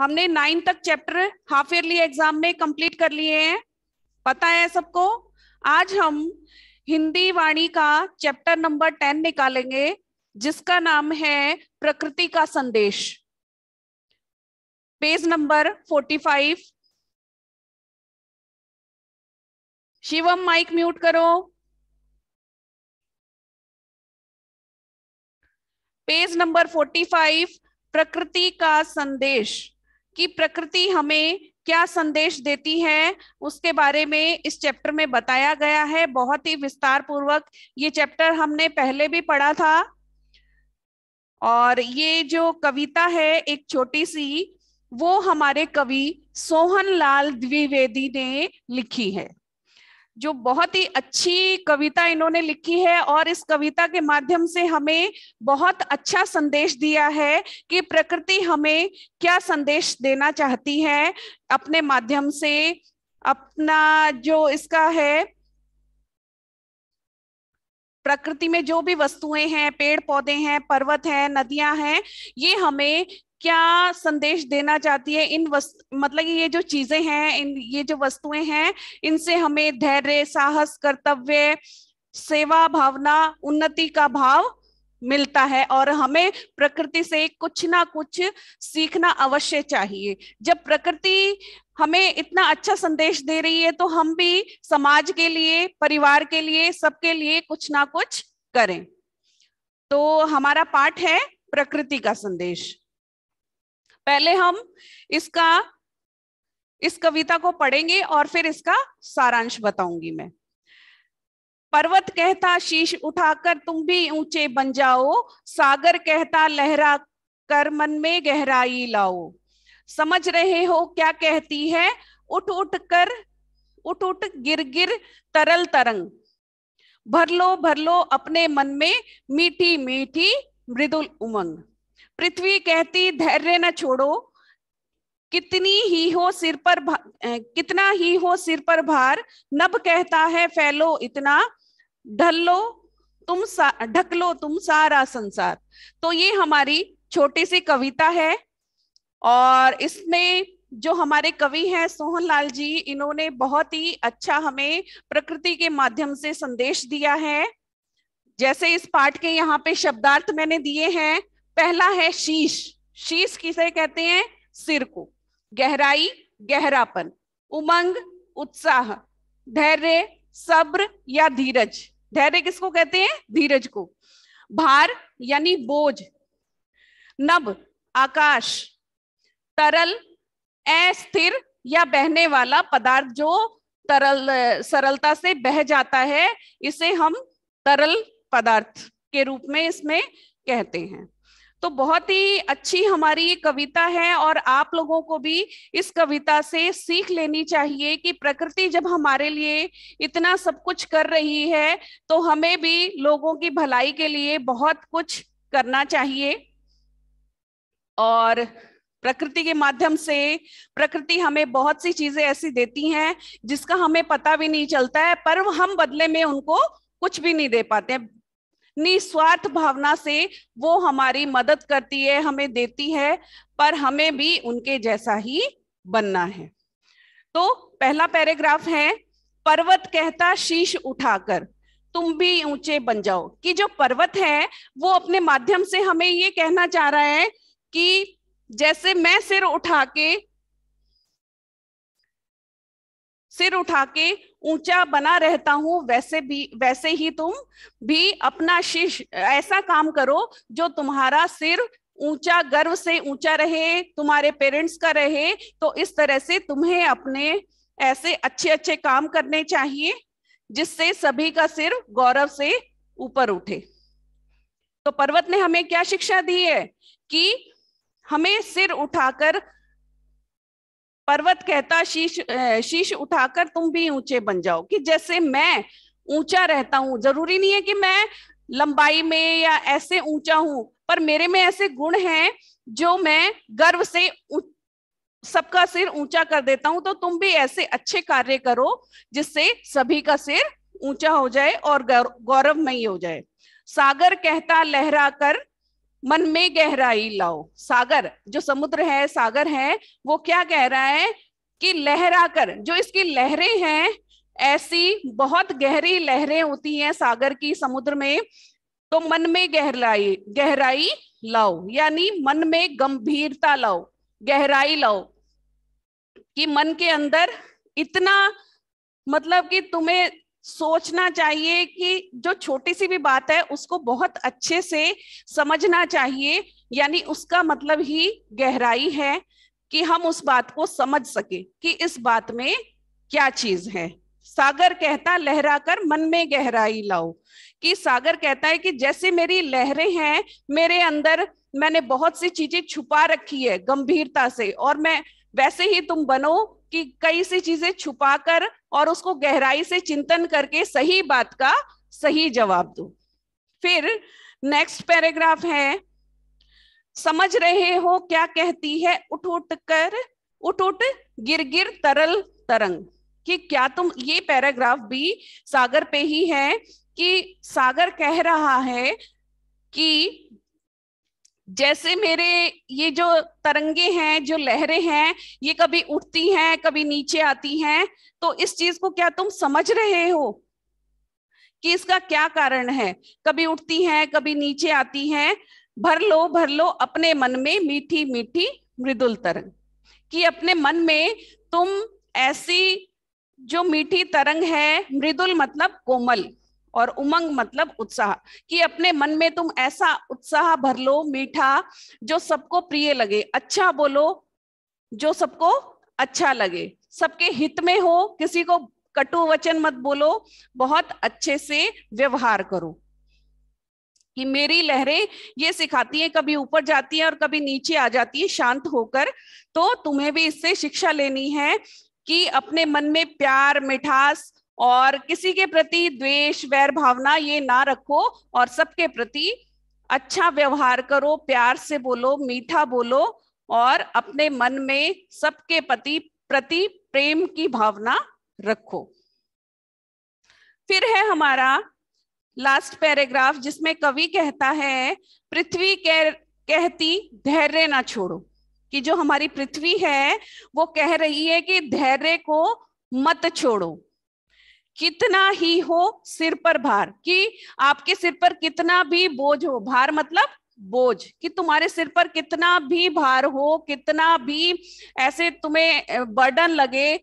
हमने नाइन तक chapter half yearly exam में कंप्लीट कर लिए हैं पता है सबको आज हम हिंदी वाणी का चैप्टर नंबर टेन निकालेंगे जिसका नाम है प्रकृति का संदेश page number forty five Shivam mic mute करो पेज नंबर फोर्टी फाइव प्रकृति का संदेश कि प्रकृति हमें क्या संदेश देती है उसके बारे में इस चैप्टर में बताया गया है बहुत ही विस्तार पूर्वक ये चैप्टर हमने पहले भी पढ़ा था और ये जो कविता है एक छोटी सी वो हमारे कवि सोहन लाल द्विवेदी ने लिखी है जो बहुत ही अच्छी कविता इन्होंने लिखी है और इस कविता के माध्यम से हमें बहुत अच्छा संदेश दिया है कि प्रकृति हमें क्या संदेश देना चाहती है अपने माध्यम से अपना जो इसका है प्रकृति में जो भी वस्तुएं हैं पेड़ पौधे हैं पर्वत हैं नदियां हैं ये हमें क्या संदेश देना चाहती है इन वस्तु मतलब ये जो चीजें हैं इन ये जो वस्तुएं हैं इनसे हमें धैर्य साहस कर्तव्य सेवा भावना उन्नति का भाव मिलता है और हमें प्रकृति से कुछ ना कुछ सीखना अवश्य चाहिए जब प्रकृति हमें इतना अच्छा संदेश दे रही है तो हम भी समाज के लिए परिवार के लिए सबके लिए कुछ ना कुछ करें तो हमारा पाठ है प्रकृति का संदेश पहले हम इसका इस कविता को पढ़ेंगे और फिर इसका सारांश बताऊंगी मैं पर्वत कहता शीश उठाकर तुम भी ऊंचे बन जाओ सागर कहता लहरा कर मन में गहराई लाओ समझ रहे हो क्या कहती है उठ उठ कर उठ उठ गिर गिर तरल तरंग भर लो भर लो अपने मन में मीठी मीठी मृदुल उमंग पृथ्वी कहती धैर्य न छोड़ो कितनी ही हो सिर पर कितना ही हो सिर पर भार नभ कहता है फैलो इतना ढल लो तुम ढक लो तुम सारा संसार तो ये हमारी छोटी सी कविता है और इसमें जो हमारे कवि हैं सोहन लाल जी इन्होंने बहुत ही अच्छा हमें प्रकृति के माध्यम से संदेश दिया है जैसे इस पाठ के यहाँ पे शब्दार्थ मैंने दिए हैं पहला है शीश शीश किसे कहते हैं सिर को गहराई गहरापन उमंग उत्साह धैर्य सब्र या धीरज धैर्य किसको कहते हैं धीरज को भार यानी बोझ नभ आकाश तरल अस्थिर या बहने वाला पदार्थ जो तरल सरलता से बह जाता है इसे हम तरल पदार्थ के रूप में इसमें कहते हैं तो बहुत ही अच्छी हमारी ये कविता है और आप लोगों को भी इस कविता से सीख लेनी चाहिए कि प्रकृति जब हमारे लिए इतना सब कुछ कर रही है तो हमें भी लोगों की भलाई के लिए बहुत कुछ करना चाहिए और प्रकृति के माध्यम से प्रकृति हमें बहुत सी चीजें ऐसी देती हैं जिसका हमें पता भी नहीं चलता है पर हम बदले में उनको कुछ भी नहीं दे पाते हैं निस्वार्थ भावना से वो हमारी मदद करती है हमें देती है पर हमें भी उनके जैसा ही बनना है तो पहला पैराग्राफ है पर्वत कहता शीश उठाकर तुम भी ऊंचे बन जाओ कि जो पर्वत है वो अपने माध्यम से हमें ये कहना चाह रहा है कि जैसे मैं सिर उठा के सिर उठा के ऊंचा बना रहता हूं वैसे भी वैसे ही तुम भी अपना शीश ऐसा काम करो जो तुम्हारा सिर ऊंचा गर्व से ऊंचा रहे तुम्हारे पेरेंट्स का रहे तो इस तरह से तुम्हें अपने ऐसे अच्छे अच्छे काम करने चाहिए जिससे सभी का सिर गौरव से ऊपर उठे तो पर्वत ने हमें क्या शिक्षा दी है कि हमें सिर उठाकर पर्वत कहता शीश शीश उठाकर तुम भी ऊंचे बन जाओ कि जैसे मैं ऊंचा रहता हूं जरूरी नहीं है कि मैं लंबाई में या ऐसे ऊंचा हूं पर मेरे में ऐसे गुण हैं जो मैं गर्व से सबका सिर ऊंचा कर देता हूं तो तुम भी ऐसे अच्छे कार्य करो जिससे सभी का सिर ऊंचा हो जाए और गौरवमयी हो जाए सागर कहता लहरा कर मन में गहराई लाओ सागर जो समुद्र है सागर है वो क्या कह रहा है कि लहरा कर जो इसकी लहरें हैं ऐसी बहुत गहरी लहरें होती हैं सागर की समुद्र में तो मन में गहराई गहराई लाओ यानी मन में गंभीरता लाओ गहराई लाओ कि मन के अंदर इतना मतलब कि तुम्हें सोचना चाहिए कि जो छोटी सी भी बात है उसको बहुत अच्छे से समझना चाहिए यानी उसका मतलब ही गहराई है कि हम उस बात को समझ सके कि इस बात में क्या चीज है सागर कहता लहरा कर मन में गहराई लाओ कि सागर कहता है कि जैसे मेरी लहरें हैं मेरे अंदर मैंने बहुत सी चीजें छुपा रखी है गंभीरता से और मैं वैसे ही तुम बनो कि कई सी चीजें छुपाकर और उसको गहराई से चिंतन करके सही बात का सही जवाब दो फिर नेक्स्ट पैराग्राफ है समझ रहे हो क्या कहती है उठ उठ कर उठ उठ गिर गिर तरल तरंग कि क्या तुम ये पैराग्राफ भी सागर पे ही है कि सागर कह रहा है कि जैसे मेरे ये जो तरंगे हैं जो लहरें हैं ये कभी उठती हैं कभी नीचे आती हैं तो इस चीज को क्या तुम समझ रहे हो कि इसका क्या कारण है कभी उठती हैं कभी नीचे आती हैं भर लो भर लो अपने मन में मीठी मीठी मृदुल तरंग कि अपने मन में तुम ऐसी जो मीठी तरंग है मृदुल मतलब कोमल और उमंग मतलब उत्साह कि अपने मन में तुम ऐसा उत्साह भर लो मीठा जो सबको प्रिय लगे अच्छा बोलो जो सबको अच्छा लगे सबके हित में हो किसी को कटु वचन मत बोलो बहुत अच्छे से व्यवहार करो कि मेरी लहरें ये सिखाती है कभी ऊपर जाती है और कभी नीचे आ जाती है शांत होकर तो तुम्हें भी इससे शिक्षा लेनी है कि अपने मन में प्यार मिठास और किसी के प्रति द्वेष वैर भावना ये ना रखो और सबके प्रति अच्छा व्यवहार करो प्यार से बोलो मीठा बोलो और अपने मन में सबके पति प्रति प्रेम की भावना रखो फिर है हमारा लास्ट पैराग्राफ जिसमें कवि कहता है पृथ्वी कह, कहती धैर्य ना छोड़ो कि जो हमारी पृथ्वी है वो कह रही है कि धैर्य को मत छोड़ो कितना ही हो सिर पर भार कि आपके सिर पर कितना भी बोझ हो भार मतलब बोझ कि तुम्हारे सिर पर कितना भी भार हो कितना भी ऐसे तुम्हें बर्डन लगे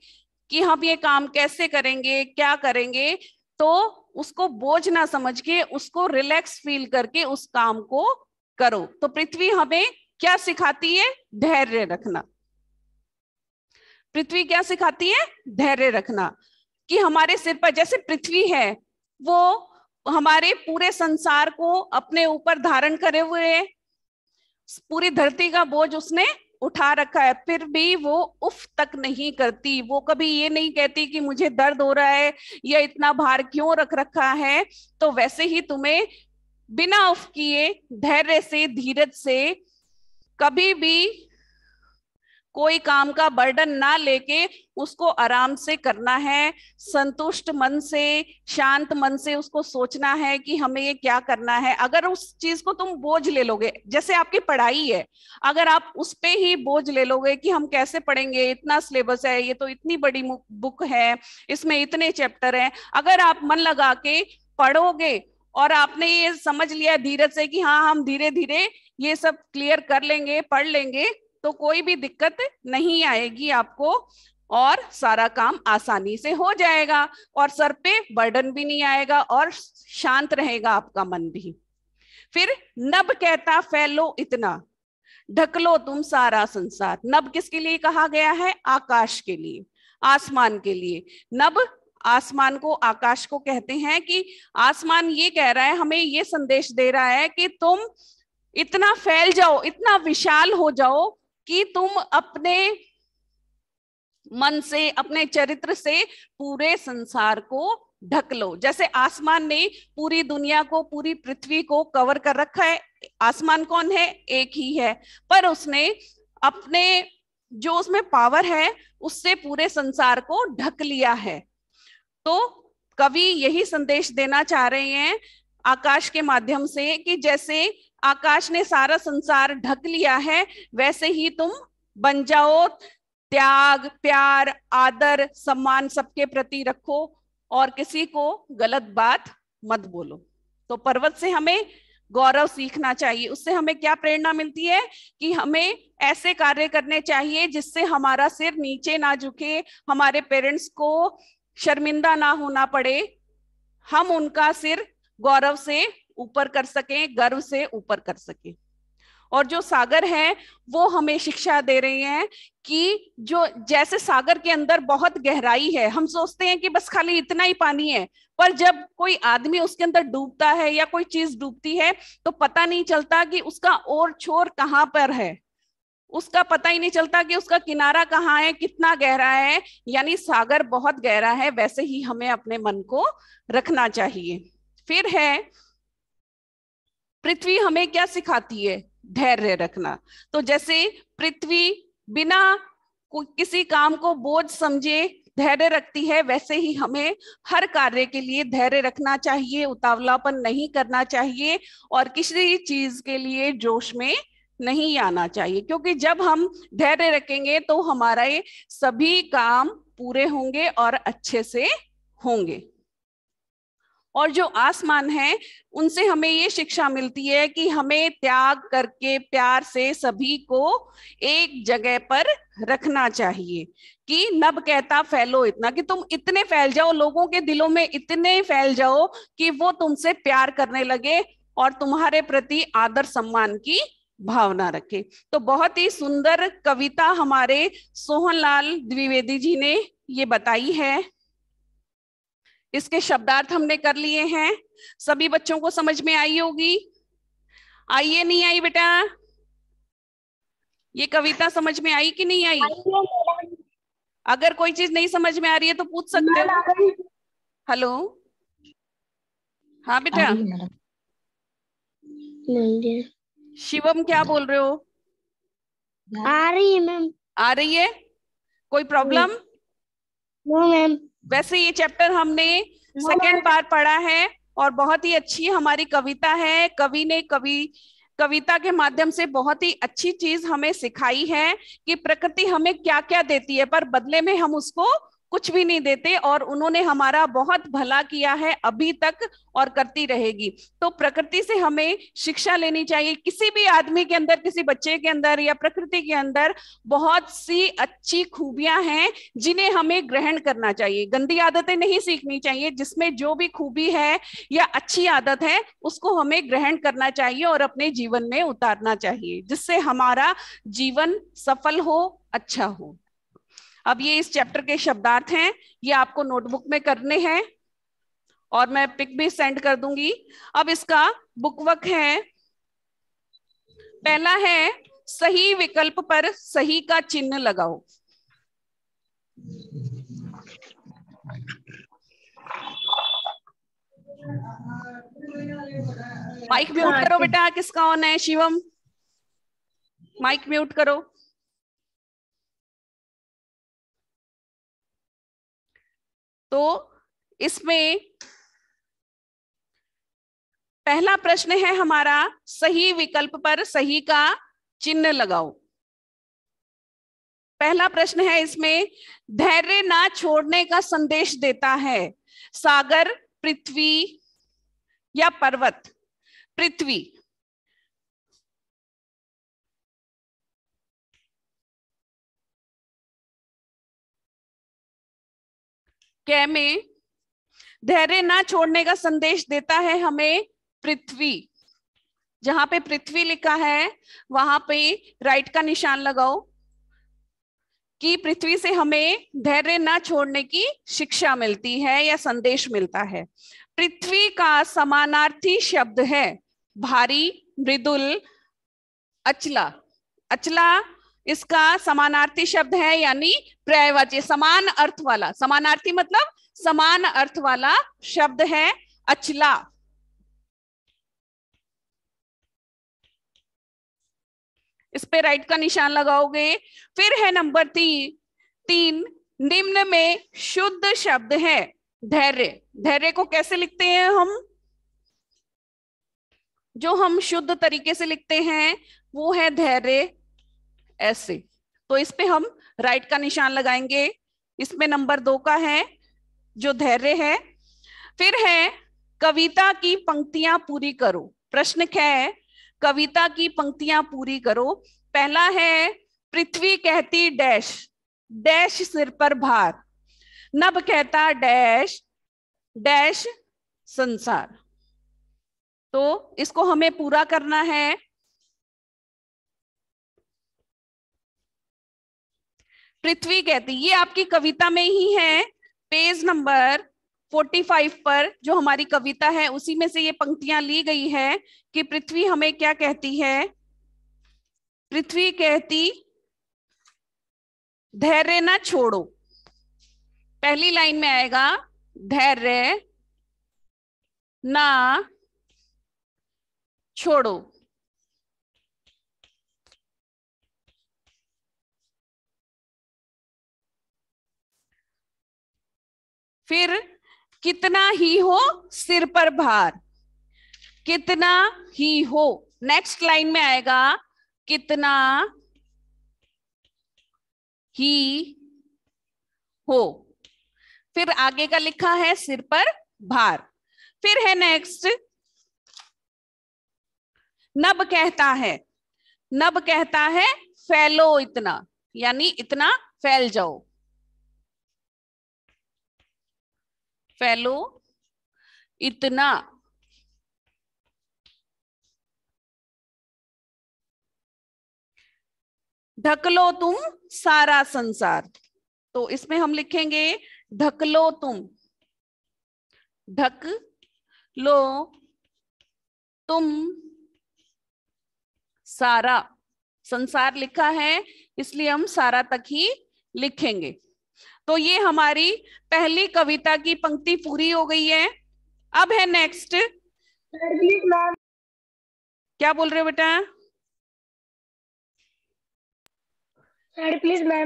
कि हम ये काम कैसे करेंगे क्या करेंगे तो उसको बोझ ना समझ के उसको रिलैक्स फील करके उस काम को करो तो पृथ्वी हमें क्या सिखाती है धैर्य रखना पृथ्वी क्या सिखाती है धैर्य रखना कि हमारे सिर पर जैसे पृथ्वी है वो हमारे पूरे संसार को अपने ऊपर धारण करे हुए है पूरी धरती का बोझ उसने उठा रखा है फिर भी वो उफ तक नहीं करती वो कभी ये नहीं कहती कि मुझे दर्द हो रहा है या इतना भार क्यों रख रखा है तो वैसे ही तुम्हें बिना उफ किए धैर्य से धीरज से कभी भी कोई काम का बर्डन ना लेके उसको आराम से करना है संतुष्ट मन से शांत मन से उसको सोचना है कि हमें ये क्या करना है अगर उस चीज को तुम बोझ ले लोगे जैसे आपकी पढ़ाई है अगर आप उस पर ही बोझ ले लोगे कि हम कैसे पढ़ेंगे इतना सिलेबस है ये तो इतनी बड़ी बुक है इसमें इतने चैप्टर हैं अगर आप मन लगा के पढ़ोगे और आपने ये समझ लिया धीरे से कि हाँ हम धीरे धीरे ये सब क्लियर कर लेंगे पढ़ लेंगे तो कोई भी दिक्कत नहीं आएगी आपको और सारा काम आसानी से हो जाएगा और सर पे बर्डन भी नहीं आएगा और शांत रहेगा आपका मन भी फिर नब कहता फैलो इतना ढक लो तुम सारा संसार नब किसके लिए कहा गया है आकाश के लिए आसमान के लिए नब आसमान को आकाश को कहते हैं कि आसमान ये कह रहा है हमें ये संदेश दे रहा है कि तुम इतना फैल जाओ इतना विशाल हो जाओ कि तुम अपने मन से अपने चरित्र से पूरे संसार को ढक लो जैसे आसमान ने पूरी दुनिया को पूरी पृथ्वी को कवर कर रखा है आसमान कौन है एक ही है पर उसने अपने जो उसमें पावर है उससे पूरे संसार को ढक लिया है तो कवि यही संदेश देना चाह रहे हैं आकाश के माध्यम से कि जैसे आकाश ने सारा संसार ढक लिया है वैसे ही तुम बन जाओ त्याग प्यार आदर सम्मान सबके प्रति रखो और किसी को गलत बात मत बोलो तो पर्वत से हमें गौरव सीखना चाहिए उससे हमें क्या प्रेरणा मिलती है कि हमें ऐसे कार्य करने चाहिए जिससे हमारा सिर नीचे ना झुके हमारे पेरेंट्स को शर्मिंदा ना होना पड़े हम उनका सिर गौरव से ऊपर कर सकें गर्व से ऊपर कर सकें और जो सागर है वो हमें शिक्षा दे रहे हैं कि जो जैसे सागर के अंदर बहुत गहराई है हम सोचते हैं कि बस खाली इतना ही पानी है पर जब कोई आदमी उसके अंदर डूबता है या कोई चीज डूबती है तो पता नहीं चलता कि उसका और छोर कहाँ पर है उसका पता ही नहीं चलता कि उसका किनारा कहाँ है कितना गहरा है यानी सागर बहुत गहरा है वैसे ही हमें अपने मन को रखना चाहिए फिर है पृथ्वी हमें क्या सिखाती है धैर्य रखना तो जैसे पृथ्वी बिना किसी काम को बोझ समझे धैर्य रखती है वैसे ही हमें हर कार्य के लिए धैर्य रखना चाहिए उतावलापन नहीं करना चाहिए और किसी चीज के लिए जोश में नहीं आना चाहिए क्योंकि जब हम धैर्य रखेंगे तो हमारे सभी काम पूरे होंगे और अच्छे से होंगे और जो आसमान है उनसे हमें ये शिक्षा मिलती है कि हमें त्याग करके प्यार से सभी को एक जगह पर रखना चाहिए कि नब कहता फैलो इतना कि तुम इतने फैल जाओ लोगों के दिलों में इतने फैल जाओ कि वो तुमसे प्यार करने लगे और तुम्हारे प्रति आदर सम्मान की भावना रखे तो बहुत ही सुंदर कविता हमारे सोहनलाल द्विवेदी जी ने ये बताई है इसके शब्दार्थ हमने कर लिए हैं सभी बच्चों को समझ में आई होगी आई है नहीं आई बेटा ये कविता समझ में आई कि नहीं आई अगर कोई चीज नहीं समझ में आ रही है तो पूछ सकते हो हेलो हाँ बेटा शिवम क्या बोल रहे हो आ रही है मैम आ रही है कोई प्रॉब्लम नो मैम वैसे ये चैप्टर हमने सेकेंड बार पढ़ा है और बहुत ही अच्छी हमारी कविता है कवि ने कवि कविता के माध्यम से बहुत ही अच्छी चीज हमें सिखाई है कि प्रकृति हमें क्या क्या देती है पर बदले में हम उसको कुछ भी नहीं देते और उन्होंने हमारा बहुत भला किया है अभी तक और करती रहेगी तो प्रकृति से हमें शिक्षा लेनी चाहिए किसी भी आदमी के अंदर किसी बच्चे के अंदर या प्रकृति के अंदर बहुत सी अच्छी खूबियां हैं जिन्हें हमें ग्रहण करना चाहिए गंदी आदतें नहीं सीखनी चाहिए जिसमें जो भी खूबी है या अच्छी आदत है उसको हमें ग्रहण करना चाहिए और अपने जीवन में उतारना चाहिए जिससे हमारा जीवन सफल हो अच्छा हो अब ये इस चैप्टर के शब्दार्थ हैं ये आपको नोटबुक में करने हैं और मैं पिक भी सेंड कर दूंगी अब इसका बुकवक है पहला है सही विकल्प पर सही का चिन्ह लगाओ माइक हाँ, म्यूट करो बेटा किसका ऑन है शिवम माइक म्यूट करो तो इसमें पहला प्रश्न है हमारा सही विकल्प पर सही का चिन्ह लगाओ पहला प्रश्न है इसमें धैर्य ना छोड़ने का संदेश देता है सागर पृथ्वी या पर्वत पृथ्वी कै में धैर्य ना छोड़ने का संदेश देता है हमें पृथ्वी जहां पे पृथ्वी लिखा है वहां पे राइट का निशान लगाओ कि पृथ्वी से हमें धैर्य न छोड़ने की शिक्षा मिलती है या संदेश मिलता है पृथ्वी का समानार्थी शब्द है भारी मृदुल अचला अचला इसका समानार्थी शब्द है यानी पर्यायवाची समान अर्थ वाला समानार्थी मतलब समान अर्थ वाला शब्द है अचला इस पे राइट का निशान लगाओगे फिर है नंबर तीन तीन निम्न में शुद्ध शब्द है धैर्य धैर्य को कैसे लिखते हैं हम जो हम शुद्ध तरीके से लिखते हैं वो है धैर्य ऐसे तो इस पे हम राइट का निशान लगाएंगे इसमें नंबर दो का है जो धैर्य है फिर है कविता की पंक्तियां पूरी करो प्रश्न है कविता की पंक्तियां पूरी करो पहला है पृथ्वी कहती डैश डैश सिर पर भार नभ कहता डैश डैश संसार तो इसको हमें पूरा करना है पृथ्वी कहती ये आपकी कविता में ही है पेज नंबर 45 पर जो हमारी कविता है उसी में से ये पंक्तियां ली गई है कि पृथ्वी हमें क्या कहती है पृथ्वी कहती धैर्य ना छोड़ो पहली लाइन में आएगा धैर्य ना छोड़ो फिर कितना ही हो सिर पर भार कितना ही हो नेक्स्ट लाइन में आएगा कितना ही हो फिर आगे का लिखा है सिर पर भार फिर है नेक्स्ट नब कहता है नब कहता है फैलो इतना यानी इतना फैल जाओ फैलो इतना ढक लो तुम सारा संसार तो इसमें हम लिखेंगे ढक लो तुम ढक लो तुम सारा संसार लिखा है इसलिए हम सारा तक ही लिखेंगे तो ये हमारी पहली कविता की पंक्ति पूरी हो गई है अब है नेक्स्ट क्या बोल रहे हो बेटा प्लीज मैम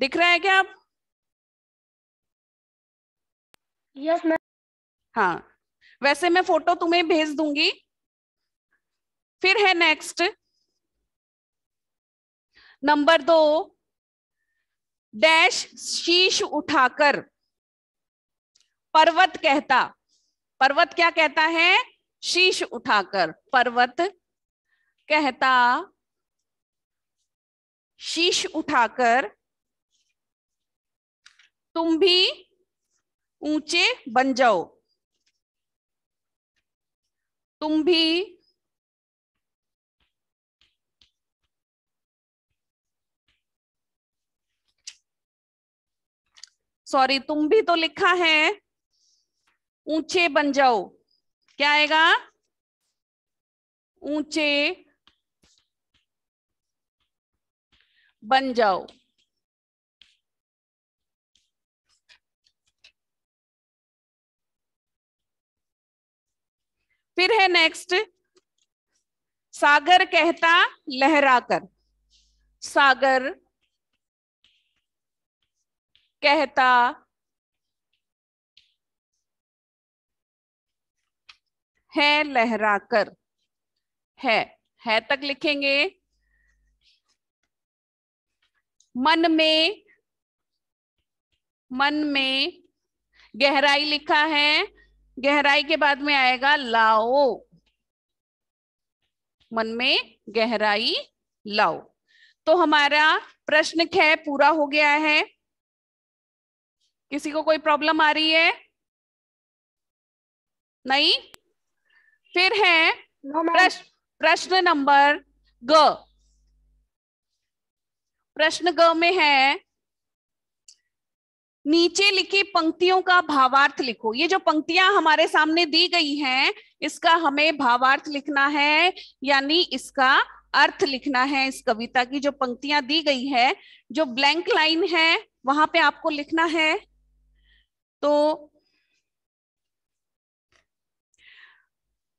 दिख रहा है क्या आप यस yes, मैम हाँ वैसे मैं फोटो तुम्हें भेज दूंगी फिर है नेक्स्ट नंबर दो डैश शीश उठाकर पर्वत कहता पर्वत क्या कहता है शीश उठाकर पर्वत कहता शीश उठाकर तुम भी ऊंचे बन जाओ तुम भी सॉरी तुम भी तो लिखा है ऊंचे बन जाओ क्या आएगा ऊंचे बन जाओ फिर है नेक्स्ट सागर कहता लहराकर सागर कहता है लहराकर है है तक लिखेंगे मन में मन में गहराई लिखा है गहराई के बाद में आएगा लाओ मन में गहराई लाओ तो हमारा प्रश्न खे पूरा हो गया है किसी को कोई प्रॉब्लम आ रही है नहीं फिर है no, प्रश्न नंबर ग प्रश्न ग में है नीचे लिखी पंक्तियों का भावार्थ लिखो ये जो पंक्तियां हमारे सामने दी गई हैं इसका हमें भावार्थ लिखना है यानी इसका अर्थ लिखना है इस कविता की जो पंक्तियां दी गई है जो ब्लैंक लाइन है वहां पे आपको लिखना है तो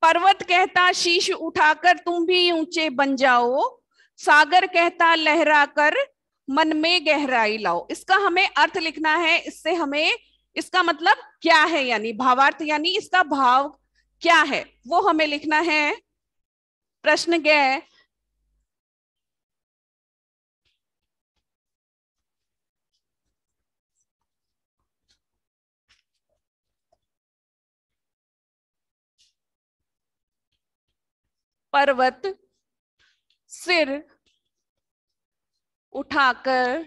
पर्वत कहता शीश उठाकर तुम भी ऊंचे बन जाओ सागर कहता लहरा कर मन में गहराई लाओ इसका हमें अर्थ लिखना है इससे हमें इसका मतलब क्या है यानी भावार्थ यानी इसका भाव क्या है वो हमें लिखना है प्रश्न गय पर्वत सिर उठाकर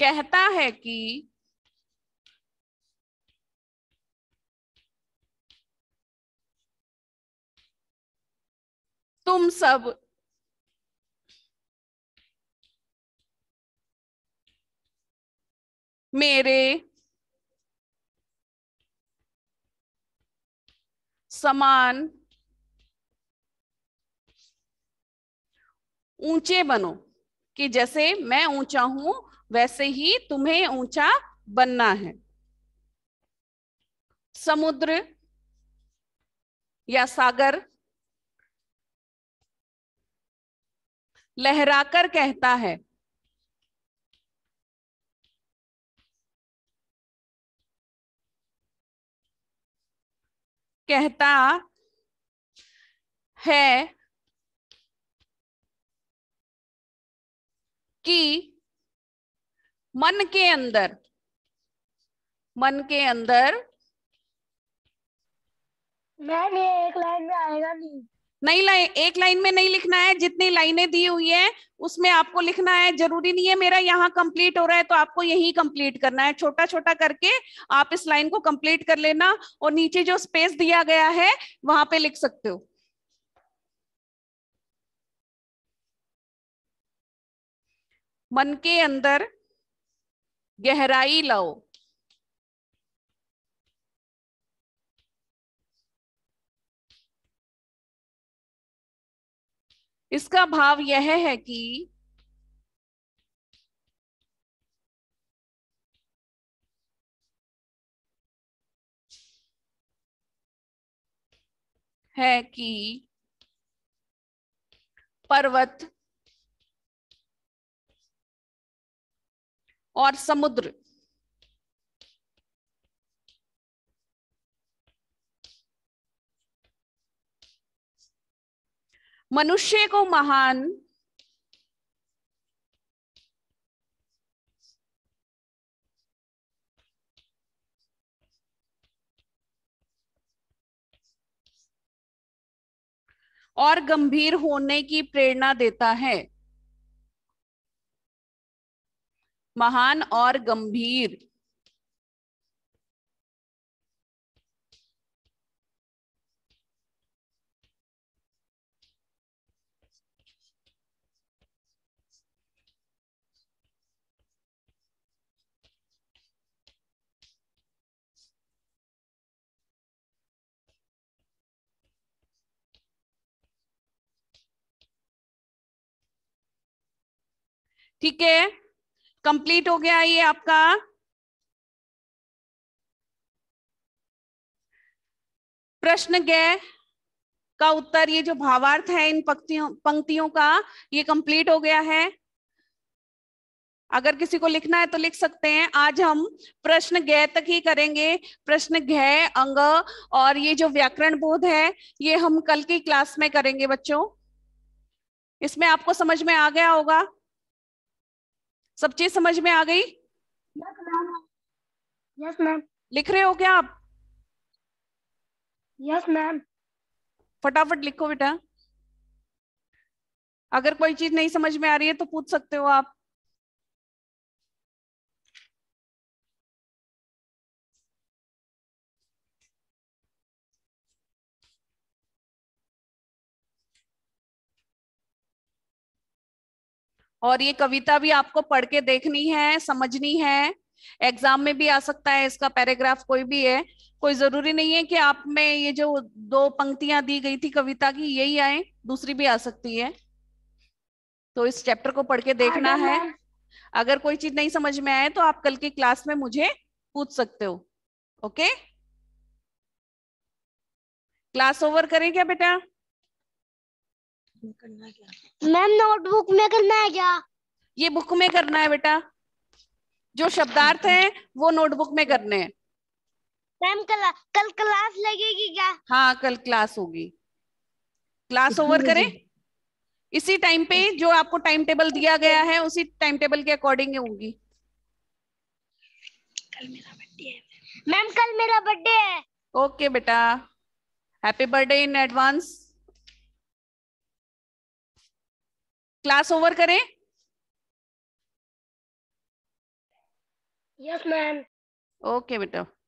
कहता है कि तुम सब मेरे समान ऊंचे बनो कि जैसे मैं ऊंचा हूं वैसे ही तुम्हें ऊंचा बनना है समुद्र या सागर लहराकर कहता है कहता है कि मन के अंदर मन के अंदर मैम ये एक लाइन में आएगा नहीं नहीं लाइन एक लाइन में नहीं लिखना है जितनी लाइनें दी हुई है उसमें आपको लिखना है जरूरी नहीं है मेरा यहाँ कंप्लीट हो रहा है तो आपको यही कंप्लीट करना है छोटा छोटा करके आप इस लाइन को कंप्लीट कर लेना और नीचे जो स्पेस दिया गया है वहां पे लिख सकते हो मन के अंदर गहराई लाओ इसका भाव यह है कि है कि पर्वत और समुद्र मनुष्य को महान और गंभीर होने की प्रेरणा देता है महान और गंभीर ठीक है कंप्लीट हो गया ये आपका प्रश्न गय का उत्तर ये जो भावार्थ है इन पंक्तियों पंक्तियों का ये कंप्लीट हो गया है अगर किसी को लिखना है तो लिख सकते हैं आज हम प्रश्न गह तक ही करेंगे प्रश्न गय अंग और ये जो व्याकरण बोध है ये हम कल की क्लास में करेंगे बच्चों इसमें आपको समझ में आ गया होगा सब चीज समझ में आ गई यस मैम यस मैम लिख रहे हो क्या आप यस मैम फटाफट लिखो बेटा अगर कोई चीज नहीं समझ में आ रही है तो पूछ सकते हो आप और ये कविता भी आपको पढ़ के देखनी है समझनी है एग्जाम में भी आ सकता है इसका पैराग्राफ कोई भी है कोई जरूरी नहीं है कि आप में ये जो दो पंक्तियां दी गई थी कविता की यही आए दूसरी भी आ सकती है तो इस चैप्टर को पढ़ के देखना है अगर कोई चीज नहीं समझ में आए तो आप कल की क्लास में मुझे पूछ सकते हो ओके क्लास ओवर करें क्या बेटा मैम नोटबुक में करना है क्या ये बुक में करना है बेटा जो शब्दार्थ है वो नोटबुक में करने हैं मैम कल कल क्लास लगेगी क्या हाँ कल क्लास होगी क्लास ओवर करें इसी टाइम पे अच्छा। जो आपको टाइम टेबल दिया गया है उसी टाइम टेबल के अकॉर्डिंग होगी मैम कल मेरा बर्थडे है ओके बेटा happy birthday in advance class over करें यस मैम ओके बेटा